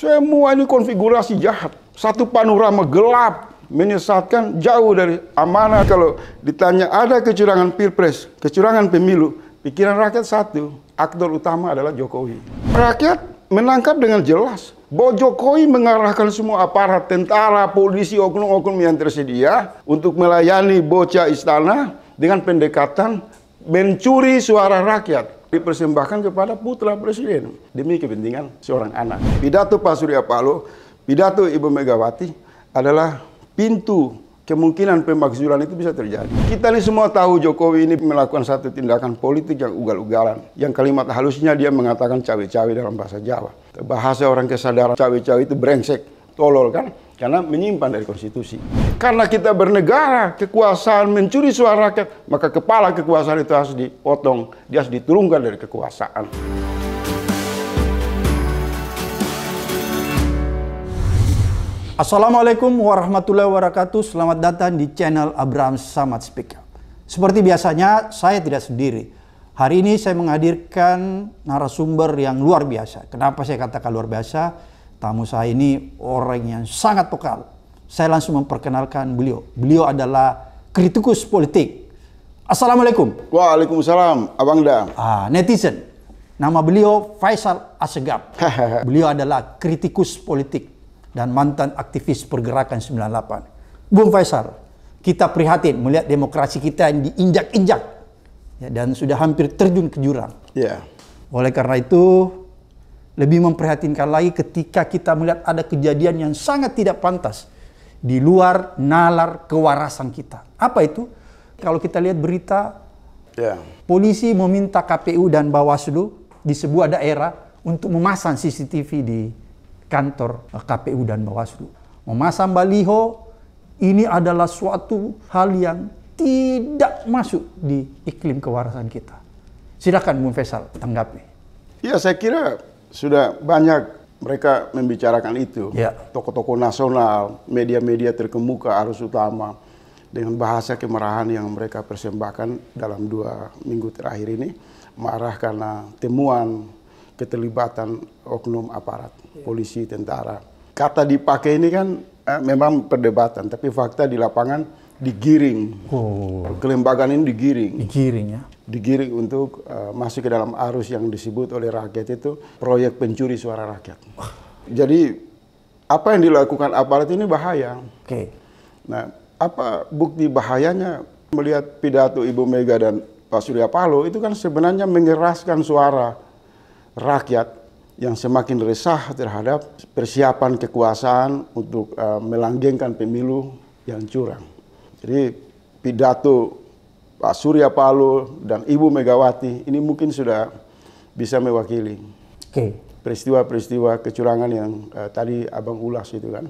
Semua ini konfigurasi jahat. Satu panorama gelap menyesatkan jauh dari amanah. Kalau ditanya ada kecurangan pilpres, kecurangan pemilu, pikiran rakyat satu, aktor utama adalah Jokowi. Rakyat menangkap dengan jelas bahwa Jokowi mengarahkan semua aparat tentara, polisi, oknum-oknum yang tersedia untuk melayani bocah istana dengan pendekatan mencuri suara rakyat dipersembahkan kepada putra presiden demi kepentingan seorang anak. Pidato Pak Surya Paloh, pidato Ibu Megawati adalah pintu kemungkinan pemakzulan itu bisa terjadi. Kita ini semua tahu Jokowi ini melakukan satu tindakan politik yang ugal-ugalan. Yang kalimat halusnya dia mengatakan cawe-cawe dalam bahasa Jawa. Bahasa orang kesadaran cawe-cawe itu brengsek, tolol kan? karena menyimpan dari konstitusi. Karena kita bernegara, kekuasaan mencuri suara rakyat, maka kepala kekuasaan itu harus dipotong, dia harus diturunkan dari kekuasaan. Assalamualaikum warahmatullahi wabarakatuh. Selamat datang di channel Abraham Samad Speak. Seperti biasanya, saya tidak sendiri. Hari ini saya menghadirkan narasumber yang luar biasa. Kenapa saya katakan luar biasa? Tamu saya ini orang yang sangat pekal. Saya langsung memperkenalkan beliau. Beliau adalah kritikus politik. Assalamualaikum. Waalaikumsalam, Abang da. Ah, netizen. Nama beliau Faisal Asegab. beliau adalah kritikus politik dan mantan aktivis pergerakan 98. Bung Faisal, kita prihatin melihat demokrasi kita yang diinjak-injak ya, dan sudah hampir terjun ke jurang. Yeah. Oleh karena itu, lebih memprihatinkan lagi ketika kita melihat ada kejadian yang sangat tidak pantas di luar nalar kewarasan kita. Apa itu? Kalau kita lihat berita, yeah. polisi meminta KPU dan Bawaslu di sebuah daerah untuk memasang CCTV di kantor eh, KPU dan Bawaslu. Memasang baliho ini adalah suatu hal yang tidak masuk di iklim kewarasan kita. Silakan Bung Faisal tanggapi. Ya, saya kira sudah banyak mereka membicarakan itu. Ya. toko-toko nasional, media-media terkemuka arus utama dengan bahasa kemarahan yang mereka persembahkan dalam dua minggu terakhir ini marah karena temuan keterlibatan oknum aparat, ya. polisi, tentara. Kata dipakai ini kan eh, memang perdebatan, tapi fakta di lapangan digiring. Oh. Kelembagaan ini digiring. Digiring ya. Digiring untuk uh, masuk ke dalam arus yang disebut oleh rakyat itu proyek pencuri suara rakyat. Jadi apa yang dilakukan aparat ini bahaya. Oke. Okay. Nah, apa bukti bahayanya melihat pidato Ibu Mega dan Pak Surya Paloh itu kan sebenarnya mengeraskan suara rakyat yang semakin resah terhadap persiapan kekuasaan untuk uh, melanggengkan pemilu yang curang. Jadi pidato Pak Surya Paloh dan Ibu Megawati ini mungkin sudah bisa mewakili. peristiwa Peristiwa-peristiwa kecurangan yang uh, tadi Abang ulas itu kan.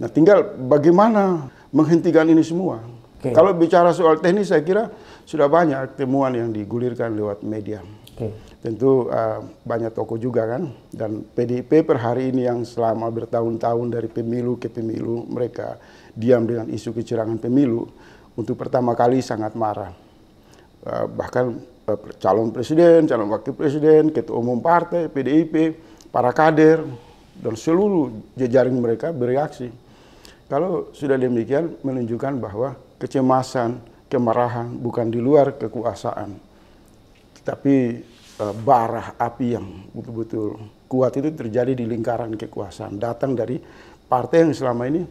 Nah, tinggal bagaimana menghentikan ini semua. Okay. Kalau bicara soal teknis saya kira sudah banyak temuan yang digulirkan lewat media. Okay. Tentu uh, banyak tokoh juga kan dan PDIP per hari ini yang selama bertahun-tahun dari pemilu ke pemilu mereka diam dengan isu kecurangan pemilu, untuk pertama kali sangat marah. Eh, bahkan eh, calon presiden, calon wakil presiden, ketua umum partai, PDIP, para kader, dan seluruh jejaring mereka bereaksi. Kalau sudah demikian menunjukkan bahwa kecemasan, kemarahan bukan di luar kekuasaan. Tapi eh, barah api yang betul-betul kuat itu terjadi di lingkaran kekuasaan, datang dari partai yang selama ini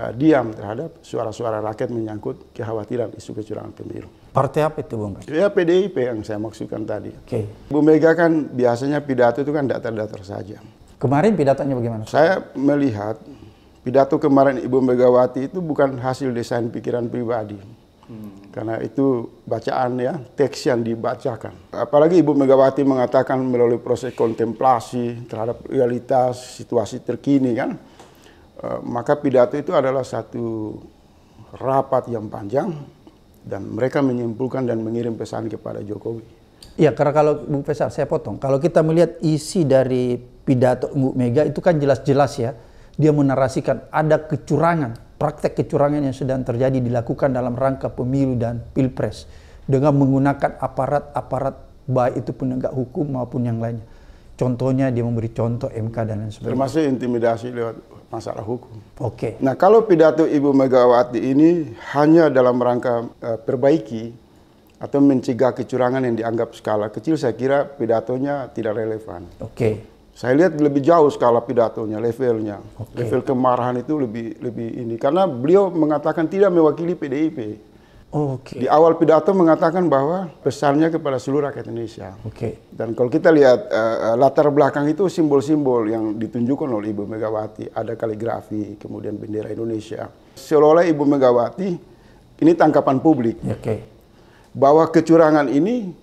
Eh, diam terhadap suara-suara rakyat menyangkut kekhawatiran isu kecurangan pemilu. Partai apa itu Bung? Ya PDIP yang saya maksudkan tadi. Oke. Okay. Bu Mega kan biasanya pidato itu kan datar-datar saja. Kemarin pidatonya bagaimana? Saya melihat pidato kemarin Ibu Megawati itu bukan hasil desain pikiran pribadi. Hmm. Karena itu bacaan ya, teks yang dibacakan. Apalagi Ibu Megawati mengatakan melalui proses kontemplasi terhadap realitas situasi terkini kan. Eh, maka pidato itu adalah satu rapat yang panjang dan mereka menyimpulkan dan mengirim pesan kepada Jokowi. Ya, karena kalau Bung Pesar saya potong, kalau kita melihat isi dari pidato Bu Mega itu kan jelas-jelas ya, dia menarasikan ada kecurangan, praktek kecurangan yang sedang terjadi dilakukan dalam rangka pemilu dan pilpres dengan menggunakan aparat-aparat baik itu penegak hukum maupun yang lainnya contohnya dia memberi contoh MK dan lain sebagainya. Termasuk intimidasi lewat masalah hukum. Oke. Okay. Nah kalau pidato Ibu Megawati ini hanya dalam rangka uh, perbaiki atau mencegah kecurangan yang dianggap skala kecil, saya kira pidatonya tidak relevan. Oke. Okay. Saya lihat lebih jauh skala pidatonya, levelnya, okay. level kemarahan itu lebih lebih ini karena beliau mengatakan tidak mewakili PDIP. Okay. Di awal pidato mengatakan bahwa pesannya kepada seluruh rakyat Indonesia. Oke. Okay. Dan kalau kita lihat uh, latar belakang itu simbol-simbol yang ditunjukkan oleh Ibu Megawati, ada kaligrafi, kemudian bendera Indonesia. Seolah-olah Ibu Megawati ini tangkapan publik. Ya, oke. Okay. Bahwa kecurangan ini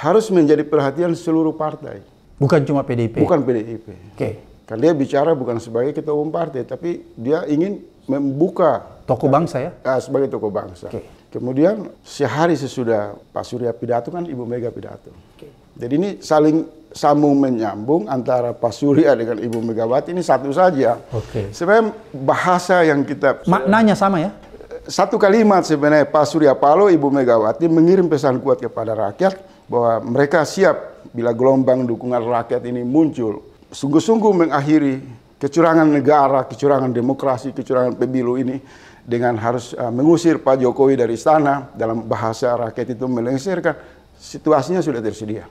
harus menjadi perhatian seluruh partai. Bukan cuma PDIP. Bukan PDIP. Oke. Okay. Karena dia bicara bukan sebagai ketua umum partai, tapi dia ingin membuka toko ya. bangsa ya? uh, sebagai toko bangsa. Okay. Kemudian sehari sesudah Pak Surya pidato kan Ibu Mega pidato. Okay. Jadi ini saling sambung menyambung antara Pak Surya dengan Ibu Megawati ini satu saja. Okay. Sebenarnya bahasa yang kita maknanya sama ya? Satu kalimat sebenarnya Pak Surya Paloh Ibu Megawati mengirim pesan kuat kepada rakyat bahwa mereka siap bila gelombang dukungan rakyat ini muncul sungguh-sungguh mengakhiri kecurangan negara, kecurangan demokrasi, kecurangan pemilu ini dengan harus uh, mengusir Pak Jokowi dari istana dalam bahasa rakyat itu melengsirkan situasinya sudah tersedia.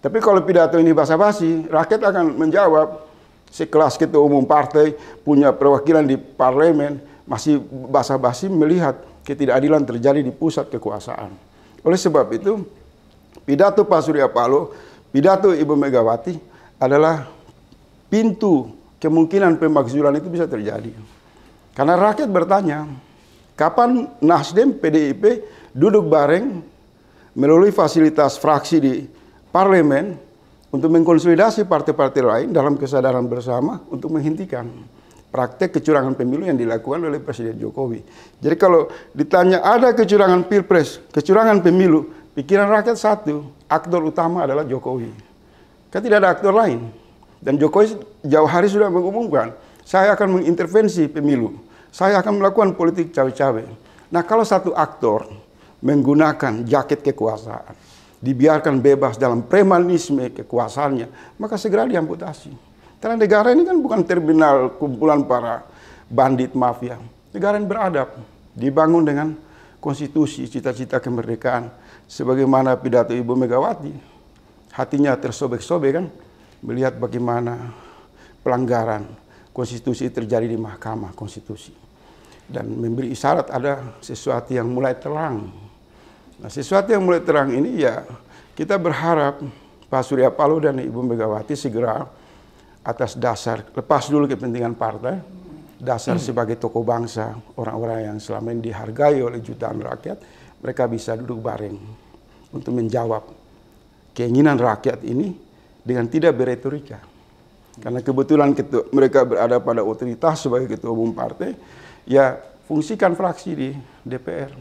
Tapi kalau pidato ini basa-basi, rakyat akan menjawab sekelas ketua umum partai punya perwakilan di parlemen masih basa-basi melihat ketidakadilan terjadi di pusat kekuasaan. Oleh sebab itu, pidato Pak Surya Paloh, pidato Ibu Megawati adalah pintu kemungkinan pemakzulan itu bisa terjadi. Karena rakyat bertanya, kapan Nasdem PDIP duduk bareng melalui fasilitas fraksi di parlemen untuk mengkonsolidasi partai-partai lain dalam kesadaran bersama untuk menghentikan praktek kecurangan pemilu yang dilakukan oleh Presiden Jokowi. Jadi kalau ditanya ada kecurangan pilpres, kecurangan pemilu, pikiran rakyat satu, aktor utama adalah Jokowi. Kan tidak ada aktor lain. Dan Jokowi jauh hari sudah mengumumkan, saya akan mengintervensi pemilu, saya akan melakukan politik cawe-cawe. Nah kalau satu aktor menggunakan jaket kekuasaan, dibiarkan bebas dalam premanisme kekuasaannya, maka segera diamputasi. Karena negara ini kan bukan terminal kumpulan para bandit mafia. Negara yang beradab, dibangun dengan konstitusi, cita-cita kemerdekaan, sebagaimana pidato Ibu Megawati. Hatinya tersobek-sobek kan, melihat bagaimana pelanggaran konstitusi terjadi di Mahkamah Konstitusi dan memberi isyarat ada sesuatu yang mulai terang. Nah, sesuatu yang mulai terang ini ya kita berharap Pak Surya Paloh dan Ibu Megawati segera atas dasar lepas dulu kepentingan partai, dasar hmm. sebagai tokoh bangsa, orang-orang yang selama ini dihargai oleh jutaan rakyat, mereka bisa duduk bareng untuk menjawab keinginan rakyat ini dengan tidak beretorika. Karena kebetulan ketua, mereka berada pada otoritas sebagai ketua umum partai, ya fungsikan fraksi di DPR.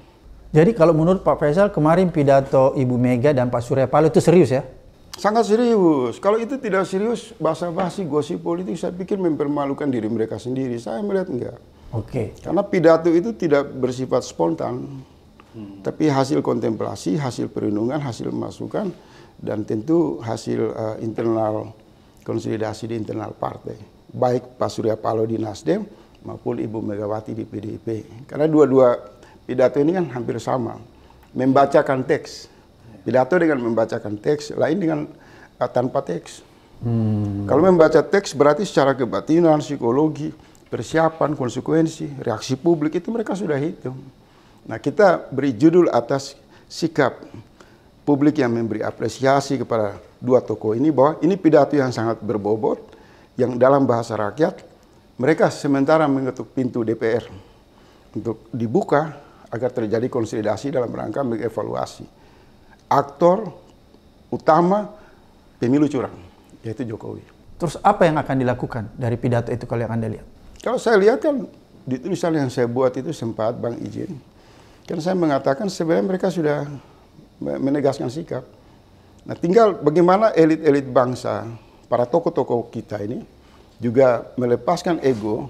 Jadi kalau menurut Pak Faisal kemarin pidato Ibu Mega dan Pak Surya Paloh itu serius ya? Sangat serius. Kalau itu tidak serius, basa-basi gosip politik saya pikir mempermalukan diri mereka sendiri. Saya melihat enggak. Oke. Okay. Karena pidato itu tidak bersifat spontan. Hmm. Tapi hasil kontemplasi, hasil perenungan, hasil masukan dan tentu hasil uh, internal konsolidasi di internal partai baik Pak Surya Paloh di Nasdem maupun Ibu Megawati di PDIP karena dua-dua pidato ini kan hampir sama membacakan teks pidato dengan membacakan teks lain dengan uh, tanpa teks hmm. kalau membaca teks berarti secara kebatinan psikologi persiapan konsekuensi reaksi publik itu mereka sudah hitung nah kita beri judul atas sikap publik yang memberi apresiasi kepada dua tokoh ini bahwa ini pidato yang sangat berbobot yang dalam bahasa rakyat mereka sementara mengetuk pintu DPR untuk dibuka agar terjadi konsolidasi dalam rangka mengevaluasi aktor utama pemilu curang yaitu Jokowi. Terus apa yang akan dilakukan dari pidato itu kalau yang Anda lihat? Kalau saya lihat kan di tulisan yang saya buat itu sempat Bang izin kan saya mengatakan sebenarnya mereka sudah menegaskan sikap. Nah, tinggal bagaimana elit-elit bangsa, para tokoh-tokoh kita ini juga melepaskan ego,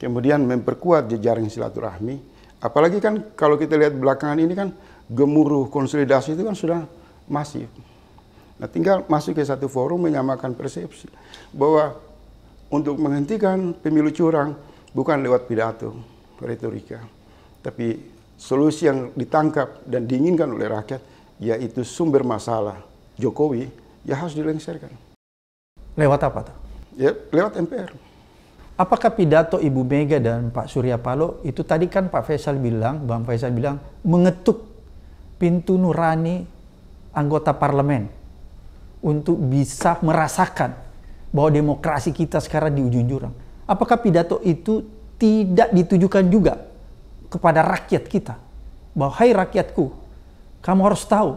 kemudian memperkuat jejaring silaturahmi. Apalagi kan kalau kita lihat belakangan ini kan gemuruh konsolidasi itu kan sudah masif. Nah, tinggal masuk ke satu forum menyamakan persepsi bahwa untuk menghentikan pemilu curang bukan lewat pidato, retorika, tapi solusi yang ditangkap dan diinginkan oleh rakyat yaitu sumber masalah Jokowi, ya harus dilengsarkan. Lewat apa? Tuh? Ya, lewat MPR. Apakah pidato Ibu Mega dan Pak Surya Paloh itu tadi kan Pak Faisal bilang, Bang Faisal bilang mengetuk pintu nurani anggota parlemen untuk bisa merasakan bahwa demokrasi kita sekarang di ujung jurang. Apakah pidato itu tidak ditujukan juga kepada rakyat kita? Bahwa hai rakyatku, kamu harus tahu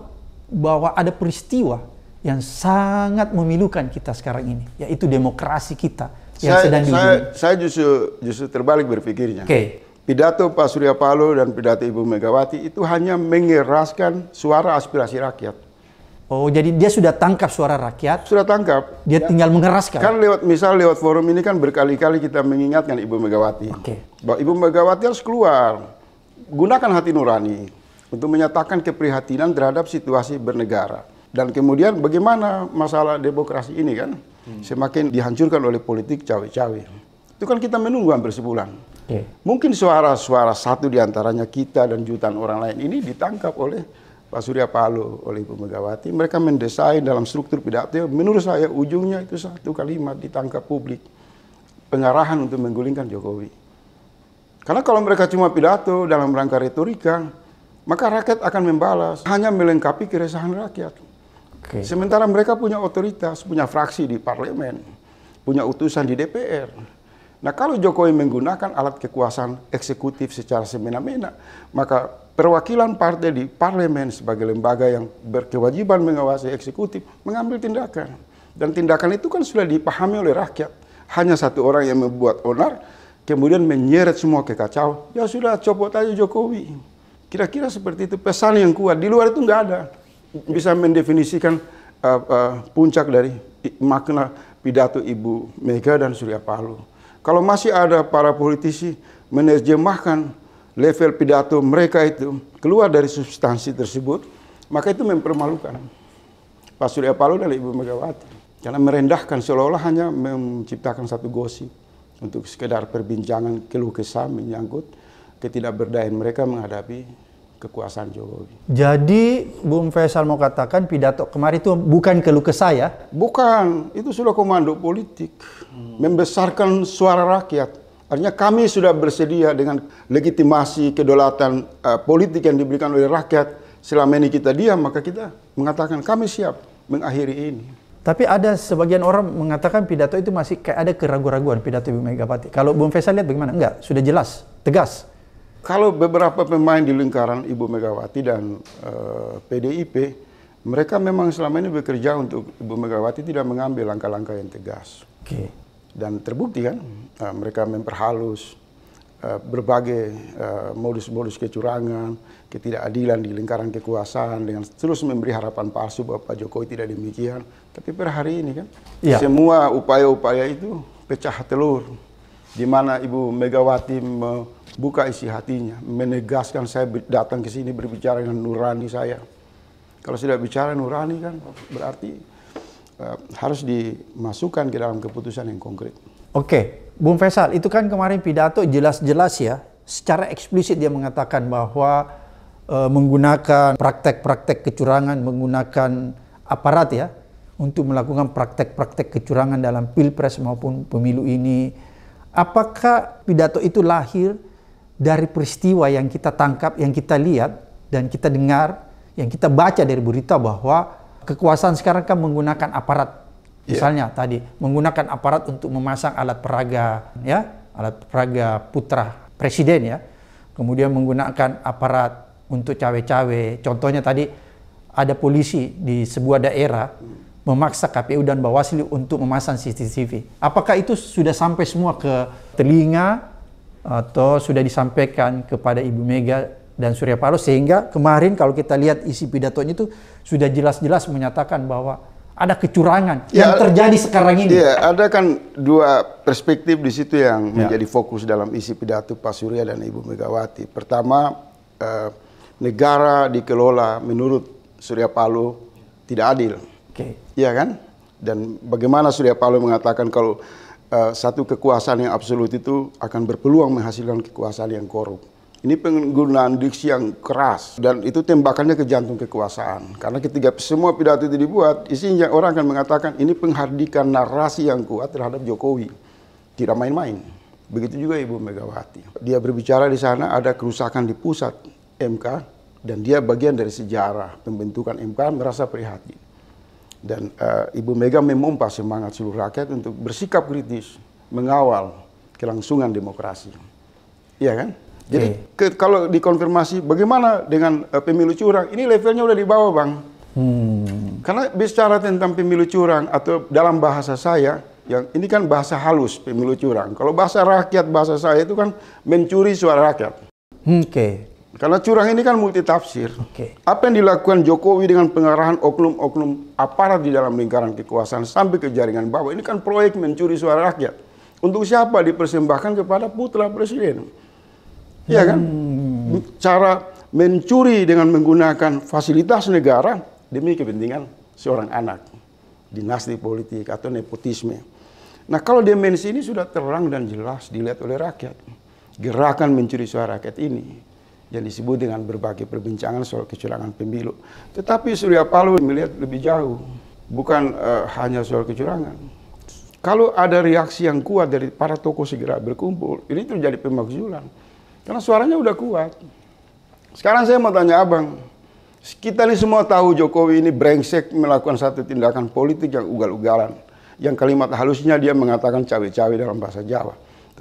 bahwa ada peristiwa yang sangat memilukan kita sekarang ini, yaitu demokrasi kita yang saya, sedang saya, Saya justru justru terbalik berpikirnya. Okay. Pidato Pak Surya Paloh dan pidato Ibu Megawati itu hanya mengeraskan suara aspirasi rakyat. Oh, jadi dia sudah tangkap suara rakyat. Sudah tangkap. Dia ya. tinggal mengeraskan. Kan lewat misal lewat forum ini kan berkali-kali kita mengingatkan Ibu Megawati. Okay. Bahwa Ibu Megawati harus keluar. Gunakan hati nurani untuk menyatakan keprihatinan terhadap situasi bernegara. Dan kemudian bagaimana masalah demokrasi ini kan hmm. semakin dihancurkan oleh politik cawe-cawe. Itu kan kita menunggu hampir sebulan. Okay. Iya. Mungkin suara-suara satu diantaranya kita dan jutaan orang lain ini ditangkap oleh Pak Surya Paloh, oleh Ibu Megawati. Mereka mendesain dalam struktur pidato. Menurut saya ujungnya itu satu kalimat ditangkap publik. Pengarahan untuk menggulingkan Jokowi. Karena kalau mereka cuma pidato dalam rangka retorika, maka rakyat akan membalas hanya melengkapi keresahan rakyat. Okay. Sementara mereka punya otoritas, punya fraksi di parlemen, punya utusan di DPR. Nah, kalau Jokowi menggunakan alat kekuasaan eksekutif secara semena-mena, maka perwakilan partai di parlemen sebagai lembaga yang berkewajiban mengawasi eksekutif mengambil tindakan. Dan tindakan itu kan sudah dipahami oleh rakyat. Hanya satu orang yang membuat onar, kemudian menyeret semua kekacauan. Ya sudah, copot aja Jokowi. Kira-kira seperti itu pesan yang kuat. Di luar itu nggak ada. Bisa mendefinisikan uh, uh, puncak dari makna pidato Ibu Mega dan Surya Paloh. Kalau masih ada para politisi menerjemahkan level pidato mereka itu keluar dari substansi tersebut, maka itu mempermalukan. Pak Surya Paloh dan Ibu Megawati. Karena merendahkan seolah-olah hanya menciptakan satu gosip untuk sekedar perbincangan keluh kesah menyangkut ketidakberdayaan mereka menghadapi kekuasaan Jokowi. Jadi Bung Faisal mau katakan pidato kemarin itu bukan keluh kesah ya? Bukan, itu sudah komando politik. Hmm. Membesarkan suara rakyat. Artinya kami sudah bersedia dengan legitimasi kedaulatan uh, politik yang diberikan oleh rakyat. Selama ini kita diam, maka kita mengatakan kami siap mengakhiri ini. Tapi ada sebagian orang mengatakan pidato itu masih kayak ada keraguan keraguan pidato Ibu Megapati. Kalau Bung Faisal lihat bagaimana? Enggak, sudah jelas, tegas kalau beberapa pemain di lingkaran Ibu Megawati dan uh, eh, PDIP, mereka memang selama ini bekerja untuk Ibu Megawati tidak mengambil langkah-langkah yang tegas. Okay. Dan terbukti kan, uh, mereka memperhalus uh, berbagai modus-modus kecurangan, ketidakadilan di lingkaran kekuasaan dengan terus memberi harapan palsu bahwa Pak Jokowi tidak demikian. Tapi per hari ini kan, yeah. semua upaya-upaya itu pecah telur, di mana Ibu Megawati me buka isi hatinya, menegaskan saya datang ke sini berbicara dengan nurani saya. Kalau sudah bicara nurani kan berarti uh, harus dimasukkan ke dalam keputusan yang konkret. Oke, Bung Faisal, itu kan kemarin pidato jelas-jelas ya, secara eksplisit dia mengatakan bahwa uh, menggunakan praktek-praktek kecurangan, menggunakan aparat ya untuk melakukan praktek-praktek kecurangan dalam pilpres maupun pemilu ini. Apakah pidato itu lahir dari peristiwa yang kita tangkap, yang kita lihat, dan kita dengar, yang kita baca dari berita bahwa kekuasaan sekarang kan menggunakan aparat. Iya. Misalnya yeah. tadi, menggunakan aparat untuk memasang alat peraga, ya, alat peraga putra presiden ya. Kemudian menggunakan aparat untuk cawe-cawe. Contohnya tadi, ada polisi di sebuah daerah memaksa KPU dan Bawaslu untuk memasang CCTV. Apakah itu sudah sampai semua ke telinga atau sudah disampaikan kepada Ibu Mega dan Surya Paloh sehingga kemarin kalau kita lihat isi pidatonya itu sudah jelas-jelas menyatakan bahwa ada kecurangan ya, yang terjadi sekarang ini. Iya, ada kan dua perspektif di situ yang ya. menjadi fokus dalam isi pidato Pak Surya dan Ibu Megawati. Pertama, eh, negara dikelola menurut Surya Paloh tidak adil. Oke. Okay. Iya kan? Dan bagaimana Surya Paloh mengatakan kalau uh, satu kekuasaan yang absolut itu akan berpeluang menghasilkan kekuasaan yang korup. Ini penggunaan diksi yang keras dan itu tembakannya ke jantung kekuasaan. Karena ketika semua pidato itu dibuat, isinya orang akan mengatakan ini penghardikan narasi yang kuat terhadap Jokowi. Tidak main-main. Begitu juga Ibu Megawati. Dia berbicara di sana ada kerusakan di pusat MK dan dia bagian dari sejarah pembentukan MK merasa prihatin. Dan uh, Ibu Mega memompa semangat seluruh rakyat untuk bersikap kritis, mengawal kelangsungan demokrasi. Iya kan? Jadi ke, kalau dikonfirmasi bagaimana dengan uh, pemilu curang, ini levelnya udah di bawah bang. Hmm. Karena bicara tentang pemilu curang atau dalam bahasa saya, yang ini kan bahasa halus pemilu curang. Kalau bahasa rakyat bahasa saya itu kan mencuri suara rakyat. Hmm, oke. Okay. Karena curang ini kan multi tafsir. Okay. Apa yang dilakukan Jokowi dengan pengarahan oknum-oknum aparat di dalam lingkaran kekuasaan sampai ke jaringan bawah ini kan proyek mencuri suara rakyat. Untuk siapa dipersembahkan kepada putra presiden? Iya kan? hmm. kan? Cara mencuri dengan menggunakan fasilitas negara demi kepentingan seorang anak, dinasti politik atau nepotisme. Nah, kalau dimensi ini sudah terang dan jelas dilihat oleh rakyat, gerakan mencuri suara rakyat ini yang disebut dengan berbagai perbincangan soal kecurangan pemilu. Tetapi Surya Paloh melihat lebih jauh, bukan uh, hanya soal kecurangan. Kalau ada reaksi yang kuat dari para tokoh segera berkumpul, ini terjadi pemakzulan. Karena suaranya udah kuat. Sekarang saya mau tanya abang, kita ini semua tahu Jokowi ini brengsek melakukan satu tindakan politik yang ugal-ugalan. Yang kalimat halusnya dia mengatakan cawe-cawe dalam bahasa Jawa.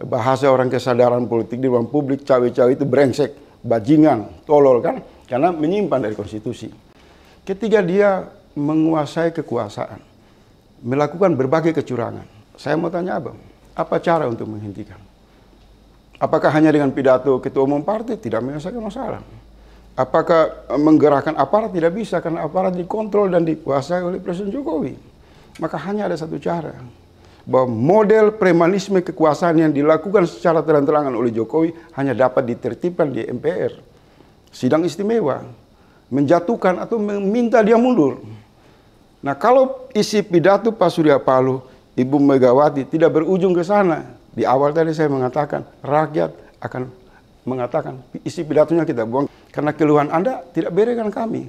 Bahasa orang kesadaran politik di ruang publik, cawe-cawe itu brengsek bajingan, tolol kan? Karena menyimpan dari konstitusi. Ketiga dia menguasai kekuasaan, melakukan berbagai kecurangan. Saya mau tanya Abang, apa cara untuk menghentikan? Apakah hanya dengan pidato ketua umum partai tidak menyelesaikan masalah? Apakah eh, menggerakkan aparat tidak bisa karena aparat dikontrol dan dikuasai oleh Presiden Jokowi? Maka hanya ada satu cara, bahwa model premanisme kekuasaan yang dilakukan secara terang-terangan oleh Jokowi hanya dapat ditertibkan di MPR. Sidang istimewa. Menjatuhkan atau meminta dia mundur. Nah kalau isi pidato Pak Surya Paloh, Ibu Megawati tidak berujung ke sana. Di awal tadi saya mengatakan, rakyat akan mengatakan isi pidatonya kita buang. Karena keluhan Anda tidak berikan kami.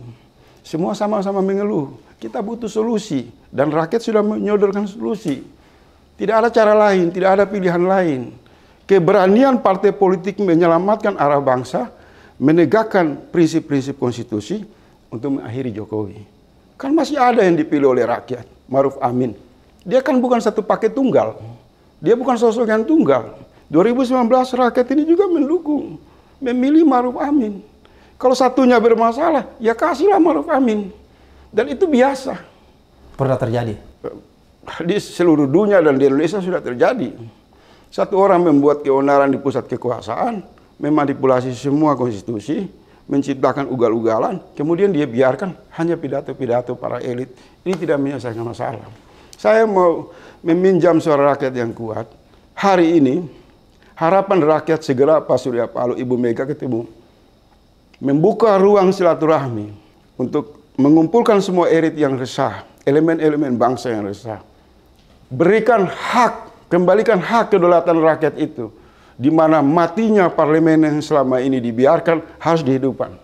Semua sama-sama mengeluh. Kita butuh solusi. Dan rakyat sudah menyodorkan solusi. Tidak ada cara lain, tidak ada pilihan lain. Keberanian partai politik menyelamatkan arah bangsa, menegakkan prinsip-prinsip konstitusi untuk mengakhiri Jokowi. Kan masih ada yang dipilih oleh rakyat, Maruf Amin. Dia kan bukan satu paket tunggal. Dia bukan sosok yang tunggal. 2019 rakyat ini juga mendukung, memilih Maruf Amin. Kalau satunya bermasalah, ya kasihlah Maruf Amin. Dan itu biasa. Pernah terjadi? di seluruh dunia dan di Indonesia sudah terjadi. Satu orang membuat keonaran di pusat kekuasaan, memanipulasi semua konstitusi, menciptakan ugal-ugalan, kemudian dia biarkan hanya pidato-pidato para elit. Ini tidak menyelesaikan masalah. Saya mau meminjam suara rakyat yang kuat. Hari ini, harapan rakyat segera Pak Surya Paloh, Ibu Mega ketemu. Membuka ruang silaturahmi untuk mengumpulkan semua elit yang resah, elemen-elemen bangsa yang resah berikan hak, kembalikan hak kedaulatan rakyat itu. Di mana matinya parlemen yang selama ini dibiarkan harus dihidupkan.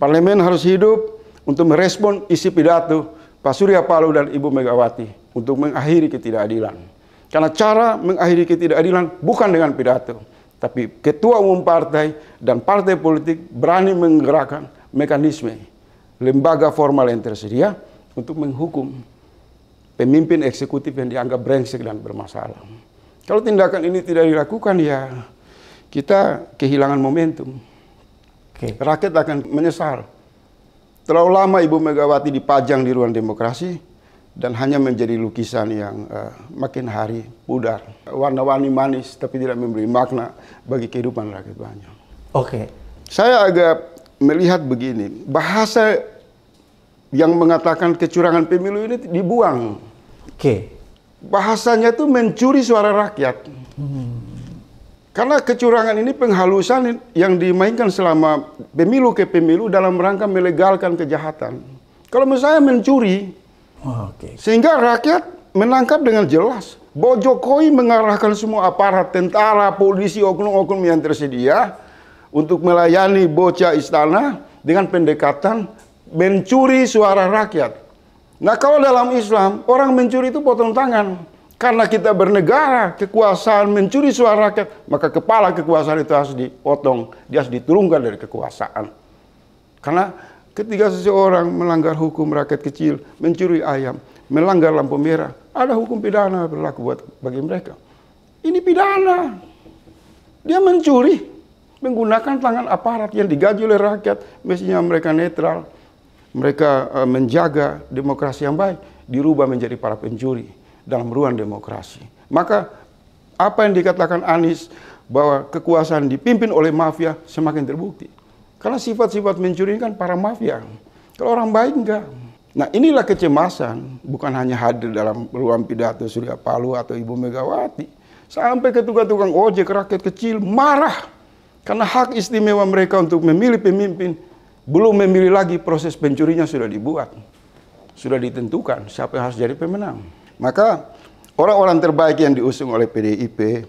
Parlemen harus hidup untuk merespon isi pidato Pak Surya Paloh dan Ibu Megawati untuk mengakhiri ketidakadilan. Karena cara mengakhiri ketidakadilan bukan dengan pidato, tapi ketua umum partai dan partai politik berani menggerakkan mekanisme lembaga formal yang tersedia untuk menghukum pemimpin eksekutif yang dianggap brengsek dan bermasalah. Kalau tindakan ini tidak dilakukan ya kita kehilangan momentum. Okay. Rakyat akan menyesal. Terlalu lama Ibu Megawati dipajang di ruang demokrasi dan hanya menjadi lukisan yang uh, makin hari pudar. Warna-warni manis tapi tidak memberi makna bagi kehidupan rakyat banyak. Oke. Okay. Saya agak melihat begini, bahasa yang mengatakan kecurangan pemilu ini dibuang. Oke. Okay. Bahasanya itu mencuri suara rakyat. Hmm. Karena kecurangan ini penghalusan yang dimainkan selama pemilu ke pemilu dalam rangka melegalkan kejahatan. Kalau misalnya mencuri, oh, okay. sehingga rakyat menangkap dengan jelas bahwa Jokowi mengarahkan semua aparat tentara, polisi, oknum-oknum yang tersedia untuk melayani bocah istana dengan pendekatan mencuri suara rakyat. Nah kalau dalam Islam, orang mencuri itu potong tangan. Karena kita bernegara, kekuasaan mencuri suara rakyat, maka kepala kekuasaan itu harus dipotong. Dia harus diturunkan dari kekuasaan. Karena ketika seseorang melanggar hukum rakyat kecil, mencuri ayam, melanggar lampu merah, ada hukum pidana berlaku buat bagi mereka. Ini pidana. Dia mencuri menggunakan tangan aparat yang digaji oleh rakyat, mestinya mereka netral mereka eh, menjaga demokrasi yang baik dirubah menjadi para pencuri dalam ruang demokrasi. Maka apa yang dikatakan Anies bahwa kekuasaan dipimpin oleh mafia semakin terbukti. Karena sifat-sifat mencuri kan para mafia. Kalau orang baik enggak. Nah inilah kecemasan bukan hanya hadir dalam ruang pidato Surya Palu atau Ibu Megawati. Sampai ke tukang-tukang ojek rakyat kecil marah. Karena hak istimewa mereka untuk memilih pemimpin belum memilih lagi proses pencurinya sudah dibuat. Sudah ditentukan siapa yang harus jadi pemenang. Maka orang-orang terbaik yang diusung oleh PDIP,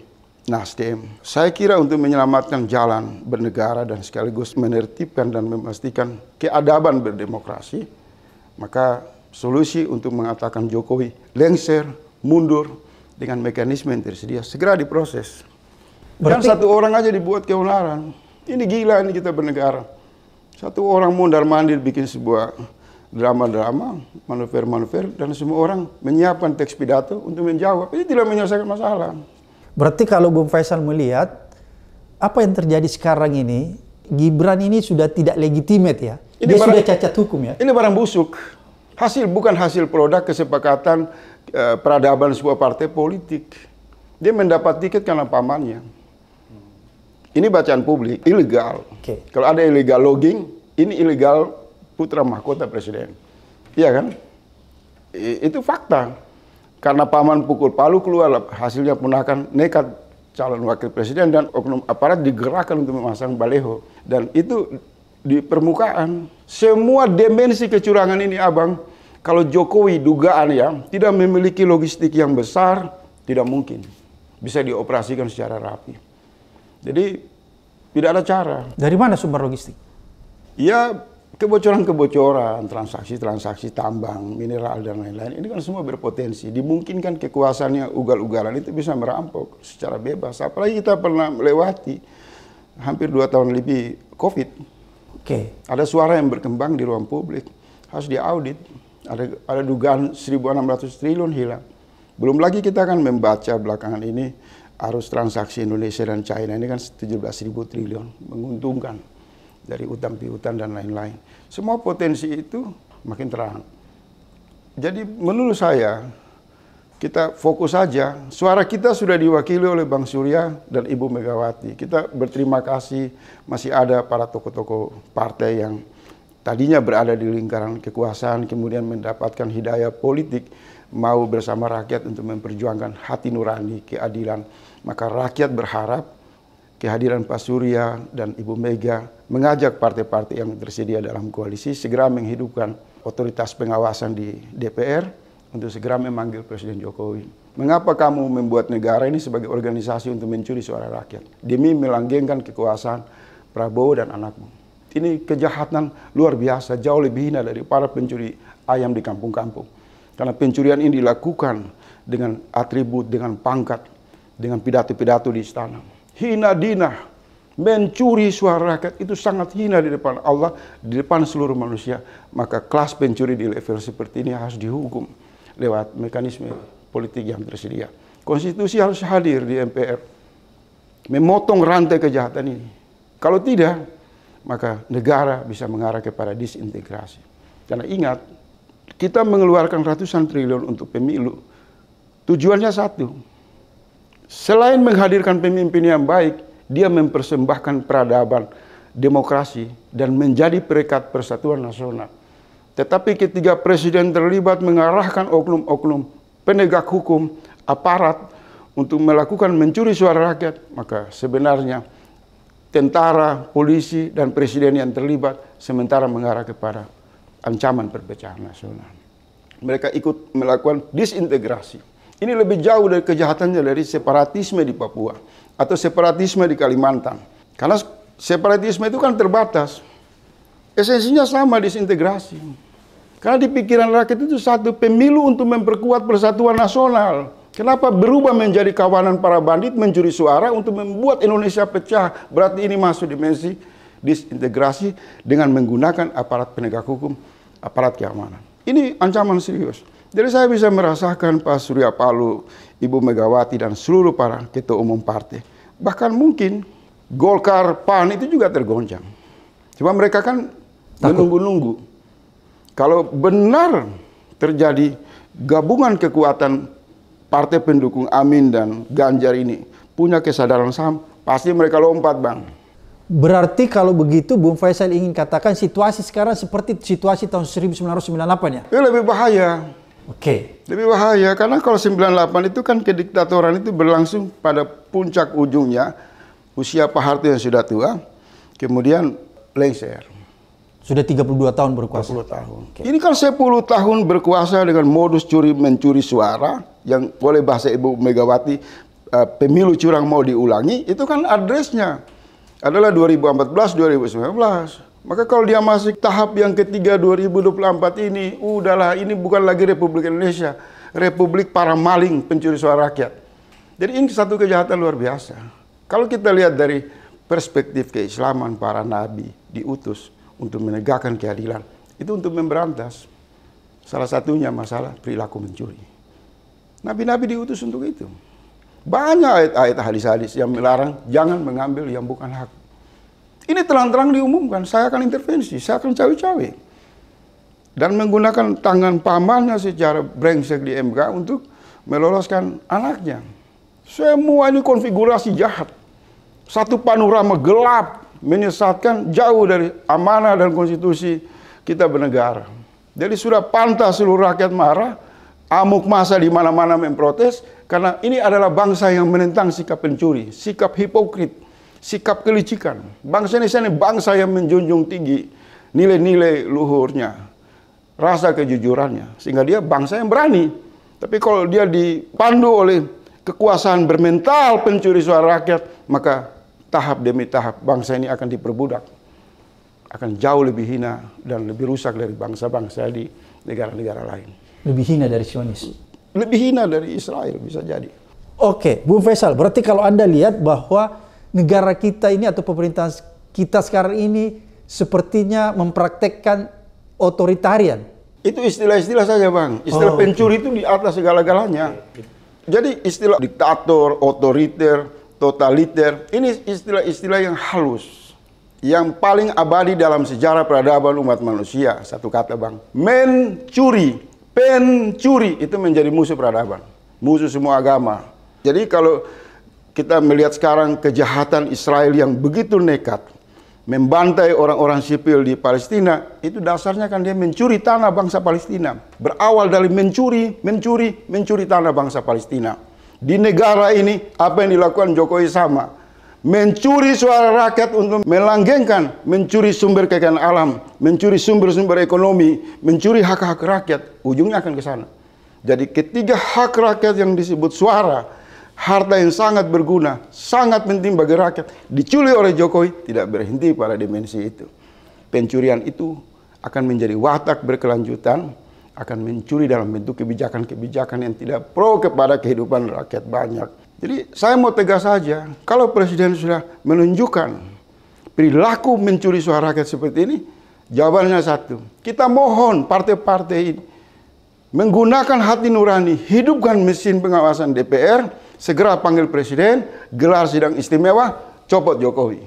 Nasdem, saya kira untuk menyelamatkan jalan bernegara dan sekaligus menertibkan dan memastikan keadaban berdemokrasi, maka solusi untuk mengatakan Jokowi lengser, mundur dengan mekanisme yang tersedia segera diproses. Berarti... satu orang aja dibuat keonaran. Ini gila ini kita bernegara. Satu orang mundar mandir bikin sebuah drama-drama, manuver-manuver, dan semua orang menyiapkan teks pidato untuk menjawab. Ini tidak menyelesaikan masalah. Berarti kalau Bung Faisal melihat, apa yang terjadi sekarang ini, Gibran ini sudah tidak legitimate ya? Ini Dia barang, sudah cacat hukum ya? Ini barang busuk. Hasil bukan hasil produk kesepakatan eh, peradaban sebuah partai politik. Dia mendapat tiket karena pamannya. Ini bacaan publik, ilegal. Okay. Kalau ada ilegal logging, ini ilegal putra mahkota presiden. Iya kan? I, itu fakta. Karena paman pukul palu keluar, hasilnya pun akan nekat calon wakil presiden dan oknum aparat digerakkan untuk memasang baleho. Dan itu di permukaan. Semua dimensi kecurangan ini abang, kalau Jokowi dugaan ya, tidak memiliki logistik yang besar, tidak mungkin bisa dioperasikan secara rapi. Jadi tidak ada cara. Dari mana sumber logistik? Ya kebocoran-kebocoran, transaksi-transaksi tambang, mineral dan lain-lain. Ini kan semua berpotensi. Dimungkinkan kekuasaannya ugal-ugalan itu bisa merampok secara bebas. Apalagi kita pernah melewati hampir dua tahun lebih COVID. Oke. Okay. Ada suara yang berkembang di ruang publik harus diaudit. Ada ada dugaan 1.600 triliun hilang. Belum lagi kita akan membaca belakangan ini arus transaksi Indonesia dan China ini kan 17.000 triliun menguntungkan dari utang piutang dan lain-lain. Semua potensi itu makin terang. Jadi menurut saya kita fokus saja. Suara kita sudah diwakili oleh Bang Surya dan Ibu Megawati. Kita berterima kasih masih ada para tokoh-tokoh partai yang tadinya berada di lingkaran kekuasaan kemudian mendapatkan hidayah politik mau bersama rakyat untuk memperjuangkan hati nurani, keadilan, maka rakyat berharap kehadiran Pak Surya dan Ibu Mega mengajak partai-partai yang tersedia dalam koalisi segera menghidupkan otoritas pengawasan di DPR untuk segera memanggil Presiden Jokowi. Mengapa kamu membuat negara ini sebagai organisasi untuk mencuri suara rakyat? Demi melanggengkan kekuasaan Prabowo dan anakmu. Ini kejahatan luar biasa, jauh lebih hina dari para pencuri ayam di kampung-kampung. Karena pencurian ini dilakukan dengan atribut, dengan pangkat, dengan pidato-pidato di istana. Hina dina, mencuri suara rakyat itu sangat hina di depan Allah, di depan seluruh manusia. Maka kelas pencuri di level seperti ini harus dihukum lewat mekanisme politik yang tersedia. Konstitusi harus hadir di MPR, memotong rantai kejahatan ini. Kalau tidak, maka negara bisa mengarah kepada disintegrasi. Karena ingat, kita mengeluarkan ratusan triliun untuk pemilu, tujuannya satu, Selain menghadirkan pemimpin yang baik, dia mempersembahkan peradaban demokrasi dan menjadi perekat persatuan nasional. Tetapi ketika presiden terlibat mengarahkan oknum-oknum penegak hukum, aparat untuk melakukan mencuri suara rakyat, maka sebenarnya tentara, polisi, dan presiden yang terlibat sementara mengarah kepada ancaman perpecahan nasional. Mereka ikut melakukan disintegrasi. Ini lebih jauh dari kejahatannya dari separatisme di Papua atau separatisme di Kalimantan. Karena separatisme itu kan terbatas. Esensinya sama disintegrasi. Karena di pikiran rakyat itu satu pemilu untuk memperkuat persatuan nasional. Kenapa berubah menjadi kawanan para bandit mencuri suara untuk membuat Indonesia pecah? Berarti ini masuk dimensi disintegrasi dengan menggunakan aparat penegak hukum, aparat keamanan. Ini ancaman serius. Jadi saya bisa merasakan Pak Surya Palu, Ibu Megawati dan seluruh para ketua umum partai. Bahkan mungkin Golkar, PAN itu juga tergoncang. Cuma mereka kan menunggu-nunggu. Kalau benar terjadi gabungan kekuatan partai pendukung Amin dan Ganjar ini punya kesadaran saham, pasti mereka lompat, Bang. Berarti kalau begitu Bung Faisal ingin katakan situasi sekarang seperti situasi tahun 1998 ya? Ini lebih bahaya. Oke. Okay. Lebih bahaya karena kalau 98 itu kan kediktatoran itu berlangsung pada puncak ujungnya usia Pak Harto yang sudah tua, kemudian lengser. Sudah 32 tahun berkuasa. 30 tahun. Okay. Ini kan 10 tahun berkuasa dengan modus curi mencuri suara yang boleh bahasa Ibu Megawati uh, pemilu curang mau diulangi, itu kan addressnya adalah 2014 2019. Maka kalau dia masuk tahap yang ketiga 2024 ini, udahlah ini bukan lagi Republik Indonesia, Republik para maling pencuri suara rakyat. Jadi ini satu kejahatan luar biasa. Kalau kita lihat dari perspektif keislaman para nabi diutus untuk menegakkan keadilan, itu untuk memberantas salah satunya masalah perilaku mencuri. Nabi-nabi diutus untuk itu. Banyak ayat-ayat hadis-hadis yang melarang jangan mengambil yang bukan hak. Ini terang-terang diumumkan, saya akan intervensi, saya akan cawe-cawe. Dan menggunakan tangan pamannya secara brengsek di MK untuk meloloskan anaknya. Semua ini konfigurasi jahat. Satu panorama gelap menyesatkan jauh dari amanah dan konstitusi kita bernegara. Jadi sudah pantas seluruh rakyat marah, amuk masa di mana-mana memprotes karena ini adalah bangsa yang menentang sikap pencuri, sikap hipokrit sikap kelicikan. Bangsa Indonesia ini bangsa yang menjunjung tinggi nilai-nilai luhurnya, rasa kejujurannya. Sehingga dia bangsa yang berani. Tapi kalau dia dipandu oleh kekuasaan bermental pencuri suara rakyat, maka tahap demi tahap bangsa ini akan diperbudak. Akan jauh lebih hina dan lebih rusak dari bangsa-bangsa di negara-negara lain. Lebih hina dari Sionis? Lebih hina dari Israel bisa jadi. Oke, bu Faisal, berarti kalau Anda lihat bahwa negara kita ini atau pemerintahan kita sekarang ini sepertinya mempraktekkan otoritarian. Itu istilah-istilah saja bang. Istilah oh, pencuri okay. itu di atas segala-galanya. Jadi istilah diktator, otoriter, totaliter, ini istilah-istilah yang halus. Yang paling abadi dalam sejarah peradaban umat manusia. Satu kata bang. Mencuri. Pencuri. Itu menjadi musuh peradaban. Musuh semua agama. Jadi kalau kita melihat sekarang kejahatan Israel yang begitu nekat membantai orang-orang sipil di Palestina, itu dasarnya kan dia mencuri tanah bangsa Palestina. Berawal dari mencuri, mencuri, mencuri tanah bangsa Palestina. Di negara ini apa yang dilakukan Jokowi sama. Mencuri suara rakyat untuk melanggengkan, mencuri sumber kekayaan alam, mencuri sumber-sumber ekonomi, mencuri hak-hak rakyat. Ujungnya akan ke sana. Jadi ketiga hak rakyat yang disebut suara, harta yang sangat berguna, sangat penting bagi rakyat, dicuri oleh Jokowi, tidak berhenti pada dimensi itu. Pencurian itu akan menjadi watak berkelanjutan, akan mencuri dalam bentuk kebijakan-kebijakan yang tidak pro kepada kehidupan rakyat banyak. Jadi saya mau tegas saja, kalau Presiden sudah menunjukkan perilaku mencuri suara rakyat seperti ini, jawabannya satu. Kita mohon partai-partai ini menggunakan hati nurani, hidupkan mesin pengawasan DPR, segera panggil presiden, gelar sidang istimewa, copot Jokowi.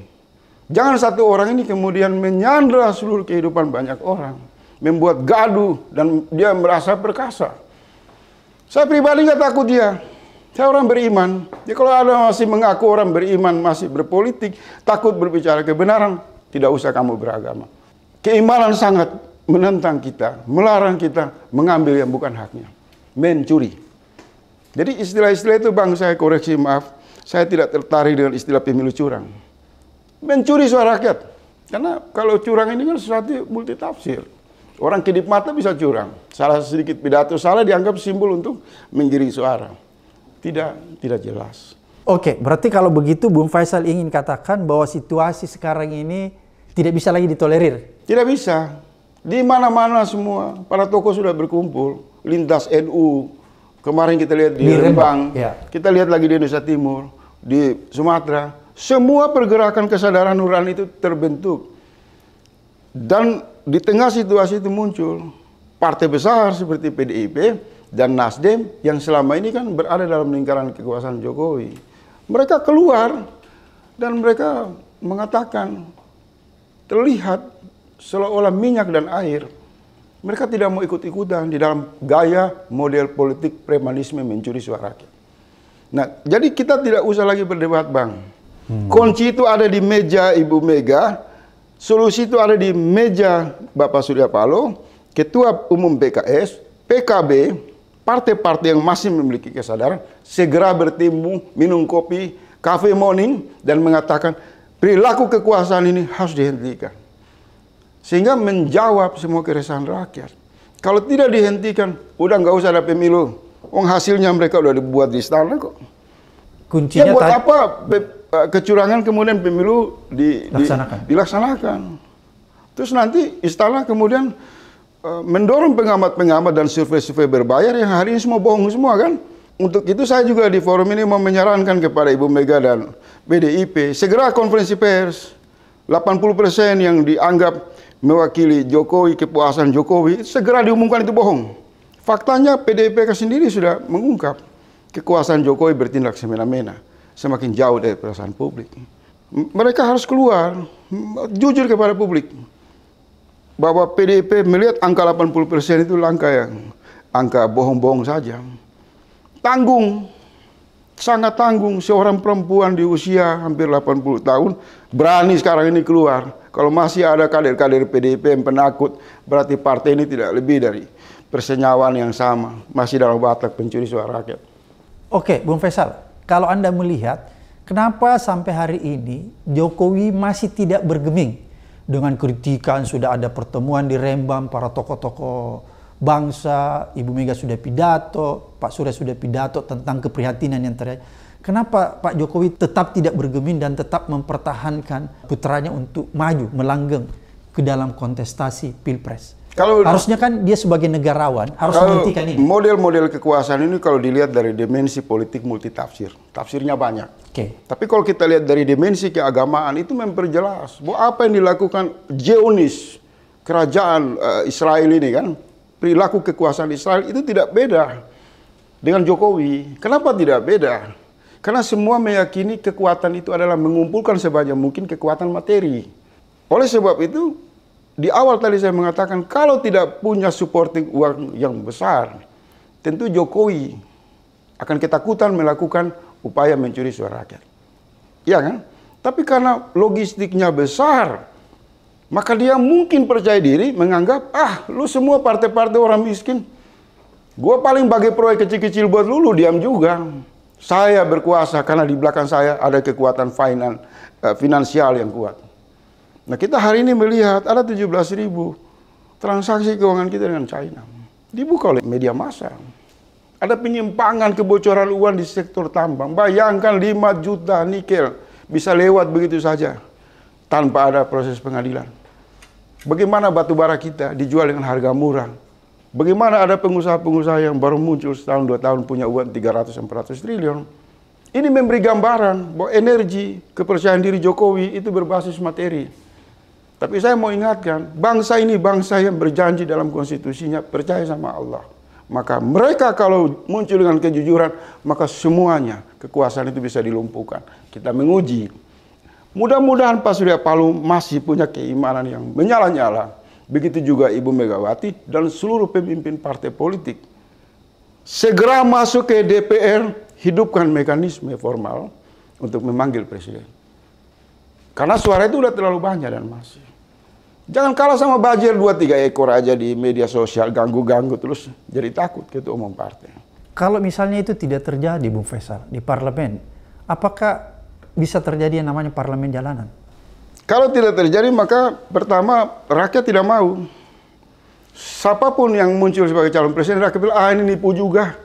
Jangan satu orang ini kemudian menyandra seluruh kehidupan banyak orang, membuat gaduh dan dia merasa perkasa. Saya pribadi nggak takut dia. Saya orang beriman. Jadi kalau ada masih mengaku orang beriman, masih berpolitik, takut berbicara kebenaran, tidak usah kamu beragama. Keimanan sangat menentang kita, melarang kita mengambil yang bukan haknya. Mencuri. Jadi istilah-istilah itu bang saya koreksi maaf, saya tidak tertarik dengan istilah pemilu curang. Mencuri suara rakyat. Karena kalau curang ini kan sesuatu multitafsir Orang kedip mata bisa curang. Salah sedikit pidato salah dianggap simbol untuk menggiring suara. Tidak tidak jelas. Oke, berarti kalau begitu Bung Faisal ingin katakan bahwa situasi sekarang ini tidak bisa lagi ditolerir. Tidak bisa. Di mana-mana semua para tokoh sudah berkumpul lintas NU, Kemarin kita lihat di, di Rembang, Ya. kita lihat lagi di Indonesia Timur, di Sumatera, semua pergerakan kesadaran nurani itu terbentuk. Dan di tengah situasi itu muncul partai besar seperti PDIP dan Nasdem yang selama ini kan berada dalam lingkaran kekuasaan Jokowi. Mereka keluar dan mereka mengatakan terlihat seolah-olah minyak dan air mereka tidak mau ikut-ikutan di dalam gaya model politik premanisme mencuri suara rakyat. Nah, jadi kita tidak usah lagi berdebat, Bang. Hmm. Kunci itu ada di meja Ibu Mega, solusi itu ada di meja Bapak Surya Paloh, Ketua Umum PKS, PKB, partai-partai yang masih memiliki kesadaran segera bertemu minum kopi, cafe morning dan mengatakan perilaku kekuasaan ini harus dihentikan. Sehingga menjawab semua keresahan rakyat. Kalau tidak dihentikan, udah nggak usah ada pemilu. Wong hasilnya mereka udah dibuat di istana kok. Kuncinya ya buat apa eh, kecurangan kemudian pemilu di, dilaksanakan. Di, dilaksanakan. Terus nanti istana kemudian eh, mendorong pengamat-pengamat dan survei-survei berbayar yang hari ini semua bohong semua kan. Untuk itu saya juga di forum ini mau menyarankan kepada Ibu Mega dan PDIP segera konferensi pers. 80% yang dianggap mewakili Jokowi, kepuasan Jokowi, segera diumumkan itu bohong. Faktanya PDIP sendiri sudah mengungkap kekuasaan Jokowi bertindak semena-mena, semakin jauh dari perasaan publik. Mereka harus keluar, jujur kepada publik. Bahwa PDIP melihat angka 80% itu langkah yang angka bohong-bohong saja. Tanggung sangat tanggung seorang perempuan di usia hampir 80 tahun berani sekarang ini keluar. Kalau masih ada kader-kader PDIP yang penakut, berarti partai ini tidak lebih dari persenyawaan yang sama, masih dalam batas pencuri suara rakyat. Oke, Bung Faisal, kalau Anda melihat kenapa sampai hari ini Jokowi masih tidak bergeming dengan kritikan sudah ada pertemuan di Rembang para tokoh-tokoh bangsa, Ibu Mega sudah pidato, Pak Surya sudah pidato tentang keprihatinan yang terjadi. Kenapa Pak Jokowi tetap tidak bergeming dan tetap mempertahankan putranya untuk maju, melanggeng ke dalam kontestasi Pilpres? Kalau harusnya kan dia sebagai negarawan harus menghentikan ini. Model-model kekuasaan ini kalau dilihat dari dimensi politik multitafsir, tafsirnya banyak. Oke. Okay. Tapi kalau kita lihat dari dimensi keagamaan itu memperjelas bahwa apa yang dilakukan Zionis kerajaan uh, Israel ini kan perilaku kekuasaan Israel itu tidak beda dengan Jokowi. Kenapa tidak beda? Karena semua meyakini kekuatan itu adalah mengumpulkan sebanyak mungkin kekuatan materi. Oleh sebab itu, di awal tadi saya mengatakan kalau tidak punya supporting uang yang besar, tentu Jokowi akan ketakutan melakukan upaya mencuri suara rakyat. Iya kan? Tapi karena logistiknya besar, maka dia mungkin percaya diri menganggap, ah lu semua partai-partai orang miskin. Gue paling bagi proyek kecil-kecil buat lu, lu diam juga. Saya berkuasa karena di belakang saya ada kekuatan finan, eh, finansial yang kuat. Nah kita hari ini melihat ada 17 ribu transaksi keuangan kita dengan China. Dibuka oleh media massa. Ada penyimpangan kebocoran uang di sektor tambang. Bayangkan 5 juta nikel bisa lewat begitu saja tanpa ada proses pengadilan. Bagaimana batu bara kita dijual dengan harga murah? Bagaimana ada pengusaha-pengusaha yang baru muncul setahun dua tahun punya uang 300-400 triliun? Ini memberi gambaran bahwa energi, kepercayaan diri Jokowi itu berbasis materi. Tapi saya mau ingatkan, bangsa ini bangsa yang berjanji dalam konstitusinya percaya sama Allah. Maka mereka kalau muncul dengan kejujuran, maka semuanya kekuasaan itu bisa dilumpuhkan. Kita menguji Mudah-mudahan Pak Surya Paloh masih punya keimanan yang menyala-nyala. Begitu juga Ibu Megawati dan seluruh pemimpin partai politik. Segera masuk ke DPR, hidupkan mekanisme formal untuk memanggil presiden. Karena suara itu sudah terlalu banyak dan masih. Jangan kalah sama bajir dua tiga ekor aja di media sosial ganggu-ganggu terus jadi takut gitu umum partai. Kalau misalnya itu tidak terjadi Bung Faisal di parlemen, apakah bisa terjadi yang namanya parlemen jalanan? Kalau tidak terjadi, maka pertama rakyat tidak mau. Siapapun yang muncul sebagai calon presiden, rakyat bilang, ah ini nipu juga.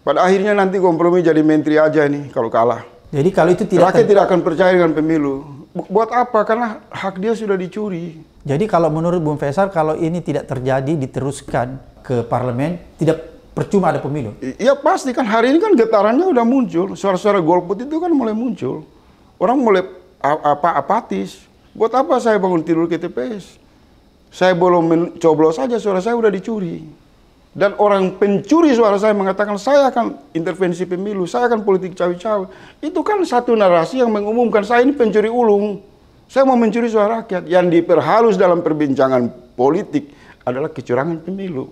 Pada akhirnya nanti kompromi jadi menteri aja ini kalau kalah. Jadi kalau itu tidak... Rakyat tidak akan percaya dengan pemilu. Buat apa? Karena hak dia sudah dicuri. Jadi kalau menurut Bung Faisal, kalau ini tidak terjadi, diteruskan ke parlemen, tidak percuma ada pemilu? Ya pasti kan hari ini kan getarannya udah muncul, suara-suara golput itu kan mulai muncul. Orang mulai apa apatis. Buat apa saya bangun tidur ke TPS? Saya belum mencoblos saja suara saya udah dicuri. Dan orang pencuri suara saya mengatakan saya akan intervensi pemilu, saya akan politik cawe-cawe. Itu kan satu narasi yang mengumumkan saya ini pencuri ulung. Saya mau mencuri suara rakyat. Yang diperhalus dalam perbincangan politik adalah kecurangan pemilu.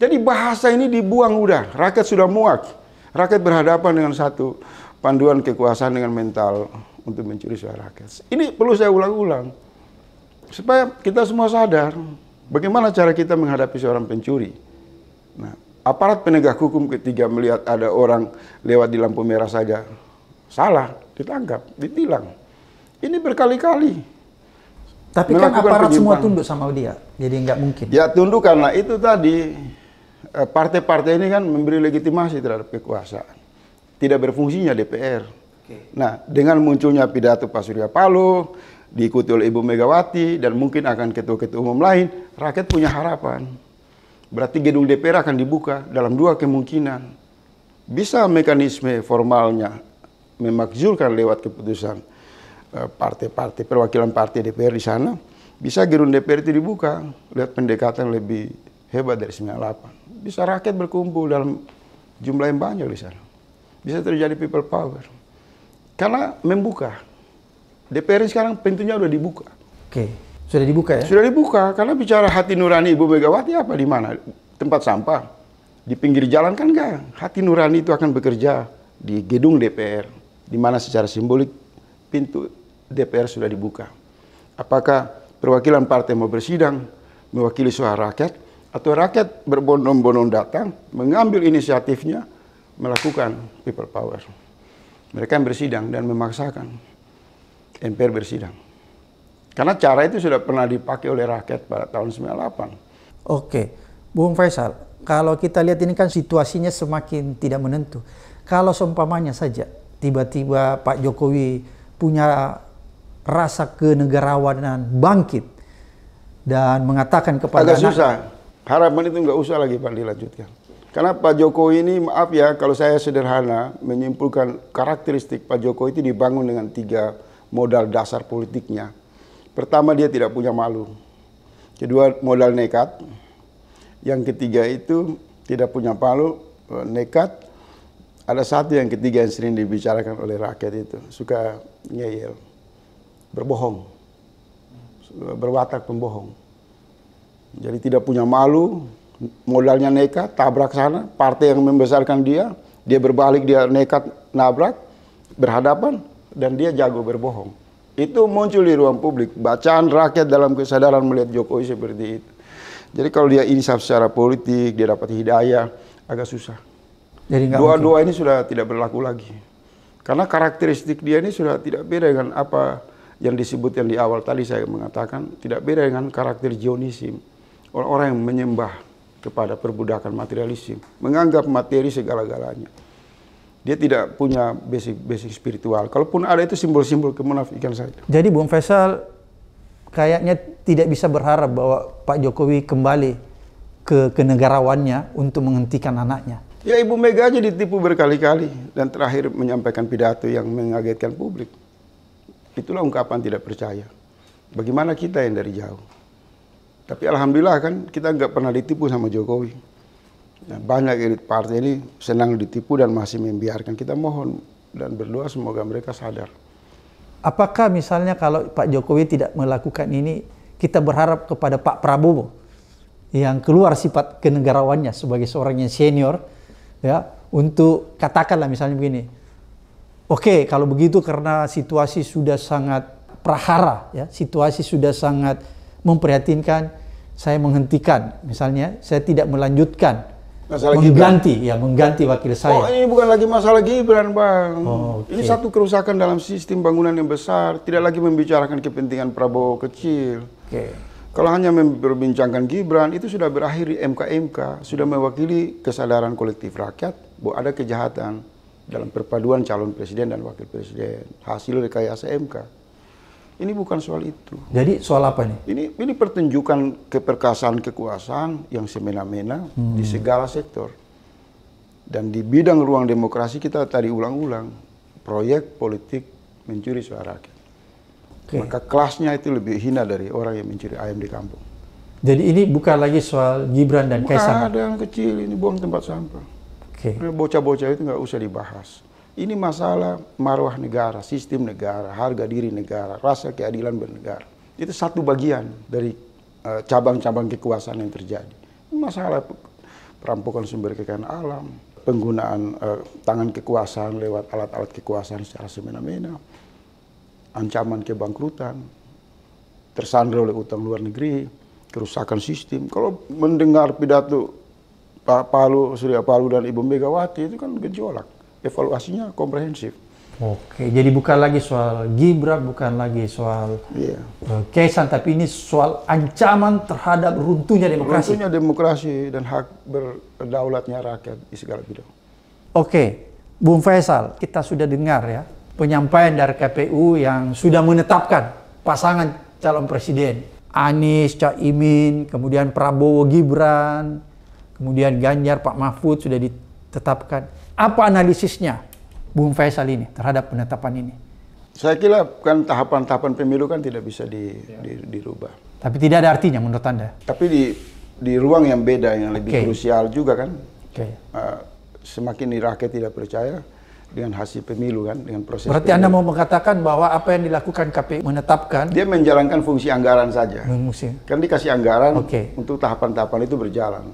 Jadi bahasa ini dibuang udah, rakyat sudah muak. Rakyat berhadapan dengan satu panduan kekuasaan dengan mental untuk mencuri suara rakyat. Ini perlu saya ulang-ulang. Supaya kita semua sadar bagaimana cara kita menghadapi seorang pencuri. Nah, aparat penegak hukum ketiga melihat ada orang lewat di lampu merah saja salah, ditangkap, ditilang. Ini berkali-kali tapi kan aparat semua tunduk sama dia, jadi nggak mungkin. Ya tunduk karena itu tadi Eh, partai-partai ini kan memberi legitimasi terhadap kekuasaan. Tidak berfungsinya DPR. Okay. Nah, dengan munculnya pidato Pak Surya Paloh, diikuti oleh Ibu Megawati, dan mungkin akan ketua-ketua umum lain, rakyat punya harapan. Berarti gedung DPR akan dibuka dalam dua kemungkinan. Bisa mekanisme formalnya memakzulkan lewat keputusan eh, partai-partai, perwakilan partai DPR di sana, bisa gedung DPR itu dibuka, lihat pendekatan lebih hebat dari 98 bisa rakyat berkumpul dalam jumlah yang banyak di sana. Bisa terjadi people power. Karena membuka. DPR sekarang pintunya sudah dibuka. Oke, sudah dibuka ya? Sudah dibuka, karena bicara hati nurani Ibu Megawati apa di mana? Tempat sampah. Di pinggir jalan kan enggak. Hati nurani itu akan bekerja di gedung DPR, di mana secara simbolik pintu DPR sudah dibuka. Apakah perwakilan partai mau bersidang, mewakili suara rakyat, atau rakyat berbondong-bondong datang mengambil inisiatifnya melakukan people power. Mereka yang bersidang dan memaksakan MPR bersidang. Karena cara itu sudah pernah dipakai oleh rakyat pada tahun 98. Oke, Bung Faisal, kalau kita lihat ini kan situasinya semakin tidak menentu. Kalau seumpamanya saja tiba-tiba Pak Jokowi punya rasa kenegarawanan bangkit dan mengatakan kepada agak anak, susah harapan itu nggak usah lagi Pak dilanjutkan. Karena Pak Jokowi ini maaf ya kalau saya sederhana menyimpulkan karakteristik Pak Jokowi itu dibangun dengan tiga modal dasar politiknya. Pertama dia tidak punya malu. Kedua modal nekat. Yang ketiga itu tidak punya malu, e, nekat. Ada satu yang ketiga yang sering dibicarakan oleh rakyat itu suka ngeyel, berbohong, berwatak pembohong. Jadi tidak punya malu, modalnya nekat, tabrak sana, partai yang membesarkan dia, dia berbalik, dia nekat nabrak, berhadapan, dan dia jago berbohong. Itu muncul di ruang publik, bacaan rakyat dalam kesadaran melihat Jokowi seperti itu. Jadi kalau dia insaf secara politik, dia dapat hidayah, agak susah. Dua-dua ini sudah tidak berlaku lagi. Karena karakteristik dia ini sudah tidak beda dengan apa yang disebut yang di awal tadi saya mengatakan, tidak beda dengan karakter Zionisme orang-orang yang menyembah kepada perbudakan materialisme, menganggap materi segala-galanya. Dia tidak punya basic basic spiritual. Kalaupun ada itu simbol-simbol kemunafikan saja. Jadi Bung Faisal kayaknya tidak bisa berharap bahwa Pak Jokowi kembali ke kenegarawannya untuk menghentikan anaknya. Ya Ibu Mega aja ditipu berkali-kali dan terakhir menyampaikan pidato yang mengagetkan publik. Itulah ungkapan tidak percaya. Bagaimana kita yang dari jauh? Tapi alhamdulillah kan kita nggak pernah ditipu sama Jokowi. Nah, banyak elit partai ini senang ditipu dan masih membiarkan. Kita mohon dan berdoa semoga mereka sadar. Apakah misalnya kalau Pak Jokowi tidak melakukan ini, kita berharap kepada Pak Prabowo yang keluar sifat kenegarawannya sebagai seorang yang senior, ya untuk katakanlah misalnya begini, oke okay, kalau begitu karena situasi sudah sangat prahara, ya situasi sudah sangat memprihatinkan saya menghentikan, misalnya saya tidak melanjutkan, masalah mengganti, Gibran. ya mengganti wakil saya. Oh ini bukan lagi masalah Gibran bang, oh, okay. ini satu kerusakan dalam sistem bangunan yang besar, tidak lagi membicarakan kepentingan Prabowo kecil. Okay. Kalau hanya memperbincangkan Gibran itu sudah berakhir di mk sudah mewakili kesadaran kolektif rakyat bahwa ada kejahatan dalam perpaduan calon presiden dan wakil presiden hasil rekayasa MK. Ini bukan soal itu. Jadi soal apa nih? Ini ini pertunjukan keperkasaan kekuasaan yang semena-mena hmm. di segala sektor. Dan di bidang ruang demokrasi kita tadi ulang-ulang proyek politik mencuri suara rakyat. Okay. Maka kelasnya itu lebih hina dari orang yang mencuri ayam di kampung. Jadi ini bukan lagi soal Gibran dan Kaisang. Ada yang kecil ini buang tempat sampah. Oke. Bocah-bocah itu nggak usah dibahas ini masalah marwah negara, sistem negara, harga diri negara, rasa keadilan bernegara. Itu satu bagian dari eh, cabang-cabang uh, kekuasaan yang terjadi. masalah perampokan sumber kekayaan alam, penggunaan uh, tangan kekuasaan lewat alat-alat kekuasaan secara semena-mena, ancaman kebangkrutan, tersandra oleh utang luar negeri, kerusakan sistem. Kalau mendengar pidato Pak Palu, Surya Palu dan Ibu Megawati itu kan gejolak evaluasinya komprehensif. Oke, jadi bukan lagi soal Gibran, bukan lagi soal yeah. Iya. uh, tapi ini soal ancaman terhadap runtuhnya demokrasi. Runtuhnya demokrasi dan hak berdaulatnya rakyat di segala bidang. Oke, Bung Faisal, kita sudah dengar ya penyampaian dari KPU yang sudah menetapkan pasangan calon presiden Anies, Cak Imin, kemudian Prabowo Gibran, kemudian Ganjar, Pak Mahfud sudah ditetapkan. Apa analisisnya Bung Faisal ini terhadap penetapan ini? Saya kira kan tahapan-tahapan pemilu kan tidak bisa di, ya. di, dirubah. Tapi tidak ada artinya menurut Anda? Tapi di, di ruang yang beda, yang lebih okay. krusial juga kan. Okay. Uh, eh, semakin rakyat tidak percaya dengan hasil pemilu kan, dengan proses Berarti pemilu. Anda mau mengatakan bahwa apa yang dilakukan KPU menetapkan? Dia menjalankan fungsi anggaran saja. Fungsi. Kan dikasih anggaran okay. untuk tahapan-tahapan itu berjalan.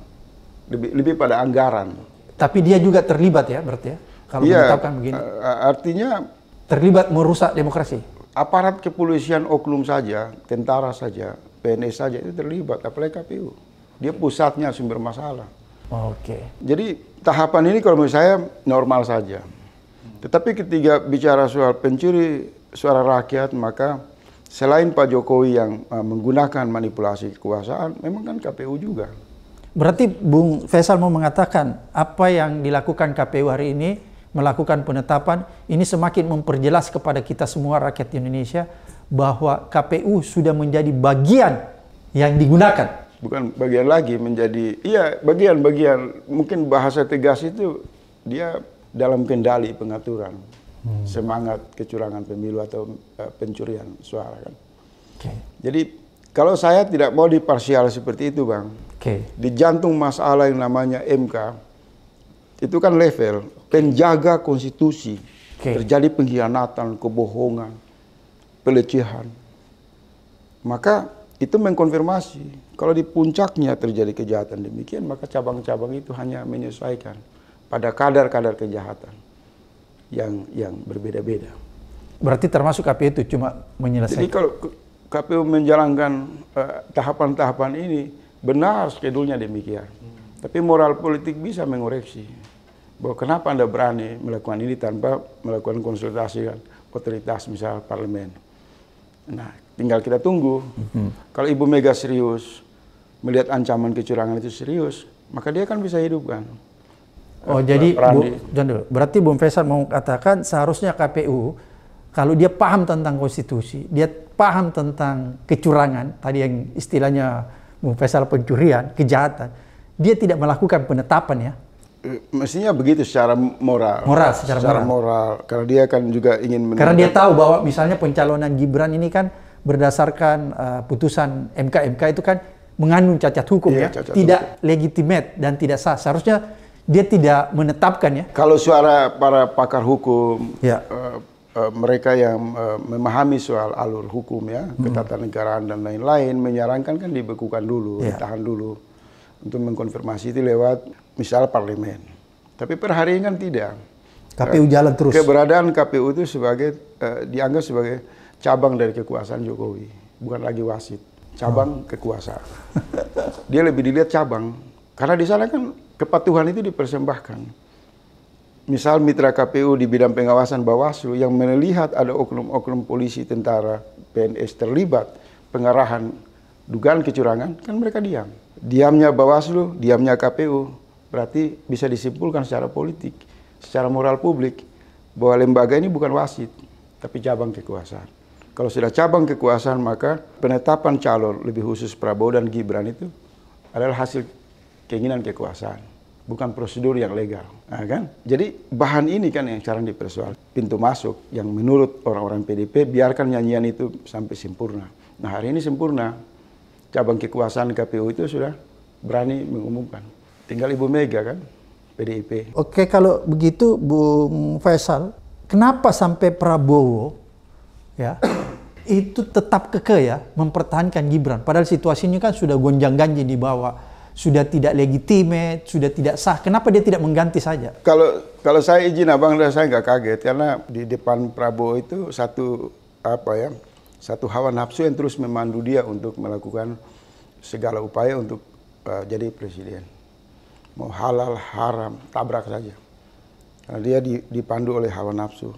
Lebih, lebih pada anggaran. Tapi dia juga terlibat ya berarti ya kalau ya, menetapkan begini. Artinya terlibat merusak demokrasi. Aparat kepolisian oknum saja, tentara saja, PNS saja itu terlibat, apalagi KPU. Dia pusatnya sumber masalah. Oke. Jadi tahapan ini kalau menurut saya normal saja. Tetapi ketika bicara soal pencuri suara rakyat, maka selain Pak Jokowi yang menggunakan manipulasi kekuasaan, memang kan KPU juga. Berarti Bung Faisal mau mengatakan apa yang dilakukan KPU hari ini melakukan penetapan ini semakin memperjelas kepada kita semua rakyat Indonesia bahwa KPU sudah menjadi bagian yang digunakan. Bukan bagian lagi menjadi iya bagian-bagian mungkin bahasa tegas itu dia dalam kendali pengaturan hmm. semangat kecurangan pemilu atau uh, pencurian suara kan. Okay. Jadi kalau saya tidak mau diparsial seperti itu, Bang. Okay. Di jantung masalah yang namanya MK, itu kan level penjaga kan konstitusi. Okay. Terjadi pengkhianatan, kebohongan, pelecehan. Maka itu mengkonfirmasi kalau di puncaknya terjadi kejahatan demikian maka cabang-cabang itu hanya menyesuaikan pada kadar-kadar kejahatan yang yang berbeda-beda. Berarti termasuk KPU itu cuma menyelesaikan. Jadi kalau KPU menjalankan eh, tahapan-tahapan uh, tahapan -tahapan ini benar skedulnya demikian. Hmm. Tapi moral politik bisa mengoreksi bahwa kenapa Anda berani melakukan ini tanpa melakukan konsultasi kan otoritas misal parlemen. Nah, tinggal kita tunggu. Hmm. Kalau Ibu Mega serius melihat ancaman kecurangan itu serius, maka dia kan bisa hidupkan Oh, eh, jadi Bu, dulu. berarti Bung Faisal mau katakan seharusnya KPU kalau dia paham tentang konstitusi, dia paham tentang kecurangan, tadi yang istilahnya pasal pencurian, kejahatan, dia tidak melakukan penetapan ya. Eh, mestinya begitu secara moral. Moral secara, secara moral. moral. Karena dia kan juga ingin menentukan. Karena dia tahu bahwa misalnya pencalonan Gibran ini kan berdasarkan uh, putusan MK MK itu kan mengandung cacat hukum iya, ya, cacat tidak hukum. legitimate dan tidak sah. Seharusnya dia tidak menetapkan ya. Kalau suara para pakar hukum, ya. uh, Eh, mereka yang uh, memahami soal alur hukum ya, hmm. ketatanegaraan dan lain-lain menyarankan kan dibekukan dulu, yeah. ditahan dulu untuk mengkonfirmasi itu lewat misal parlemen. Tapi per hari ini kan tidak. KPU eh, jalan terus. Keberadaan KPU itu sebagai uh, dianggap sebagai cabang dari kekuasaan Jokowi, bukan lagi wasit, cabang oh. kekuasaan. Dia lebih dilihat cabang karena di sana kan kepatuhan itu dipersembahkan misal mitra KPU di bidang pengawasan Bawaslu yang melihat ada oknum-oknum polisi, tentara, PNS terlibat pengarahan dugaan kecurangan, kan mereka diam. Diamnya Bawaslu, diamnya KPU, berarti bisa disimpulkan secara politik, secara moral publik, bahwa lembaga ini bukan wasit, tapi cabang kekuasaan. Kalau sudah cabang kekuasaan, maka penetapan calon, lebih khusus Prabowo dan Gibran itu, adalah hasil keinginan kekuasaan bukan prosedur yang legal, nah, kan? Jadi bahan ini kan yang sekarang dipersoal pintu masuk yang menurut orang-orang PDP biarkan nyanyian itu sampai sempurna. Nah hari ini sempurna, cabang kekuasaan KPU itu sudah berani mengumumkan. Tinggal Ibu Mega kan, PDIP. Oke kalau begitu Bung Faisal, kenapa sampai Prabowo ya itu tetap keke ya mempertahankan Gibran? Padahal situasinya kan sudah gonjang-ganjing di bawah sudah tidak legitimate, sudah tidak sah. Kenapa dia tidak mengganti saja? Kalau kalau saya izin abang, saya nggak kaget karena di depan Prabowo itu satu apa ya, satu hawa nafsu yang terus memandu dia untuk melakukan segala upaya untuk uh, jadi presiden. Mau halal haram tabrak saja. Karena dia dipandu oleh hawa nafsu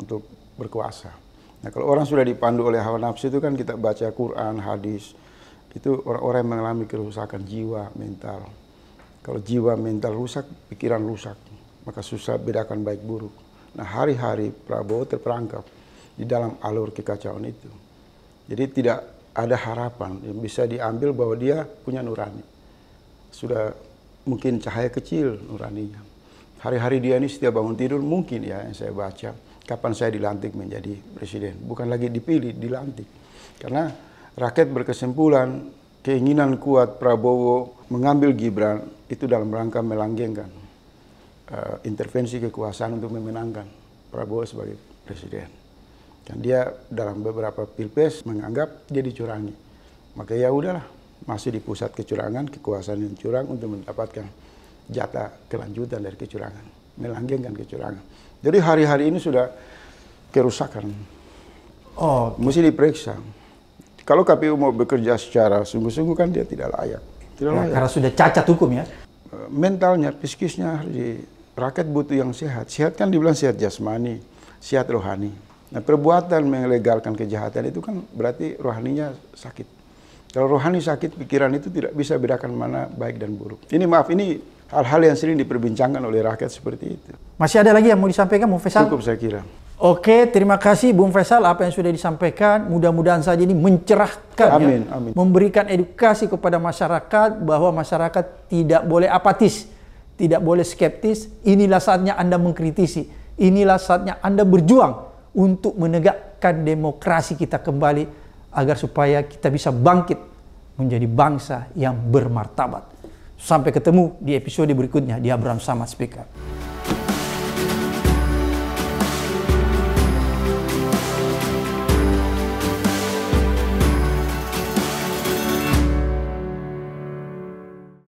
untuk berkuasa. Nah kalau orang sudah dipandu oleh hawa nafsu itu kan kita baca Quran, hadis, itu orang-orang yang mengalami kerusakan jiwa mental. Kalau jiwa mental rusak, pikiran rusak, maka susah bedakan baik buruk. Nah hari-hari Prabowo terperangkap di dalam alur kekacauan itu. Jadi tidak ada harapan yang bisa diambil bahwa dia punya nurani. Sudah mungkin cahaya kecil nuraninya. Hari-hari dia ini setiap bangun tidur mungkin ya yang saya baca. Kapan saya dilantik menjadi presiden. Bukan lagi dipilih, dilantik. Karena Rakyat berkesimpulan keinginan kuat Prabowo mengambil Gibran itu dalam rangka melanggengkan uh, intervensi kekuasaan untuk memenangkan Prabowo sebagai presiden. Dan dia dalam beberapa pilpres menganggap dia dicurangi. Maka ya udahlah, masih di pusat kecurangan, kekuasaan yang curang untuk mendapatkan jatah kelanjutan dari kecurangan, melanggengkan kecurangan. Jadi hari-hari ini sudah kerusakan. Oh, okay. mesti diperiksa. Kalau KPU mau bekerja secara sungguh-sungguh kan dia tidak layak. Tidak ya, layak. karena sudah cacat hukum ya. E, mentalnya, psikisnya harus rakyat butuh yang sehat. Sehat kan dibilang sehat jasmani, sehat rohani. Nah, perbuatan melegalkan kejahatan itu kan berarti rohaninya sakit. Kalau rohani sakit, pikiran itu tidak bisa bedakan mana baik dan buruk. Ini maaf, ini hal-hal yang sering diperbincangkan oleh rakyat seperti itu. Masih ada lagi yang mau disampaikan, Mufesan? Cukup saya kira. Oke, terima kasih Bung Faisal apa yang sudah disampaikan. Mudah-mudahan saja ini mencerahkan ya, amin, ya. Amin. Memberikan edukasi kepada masyarakat bahwa masyarakat tidak boleh apatis, tidak boleh skeptis. Inilah saatnya Anda mengkritisi. Inilah saatnya Anda berjuang untuk menegakkan demokrasi kita kembali agar supaya kita bisa bangkit menjadi bangsa yang bermartabat. Sampai ketemu di episode berikutnya di Abraham Samad Speaker.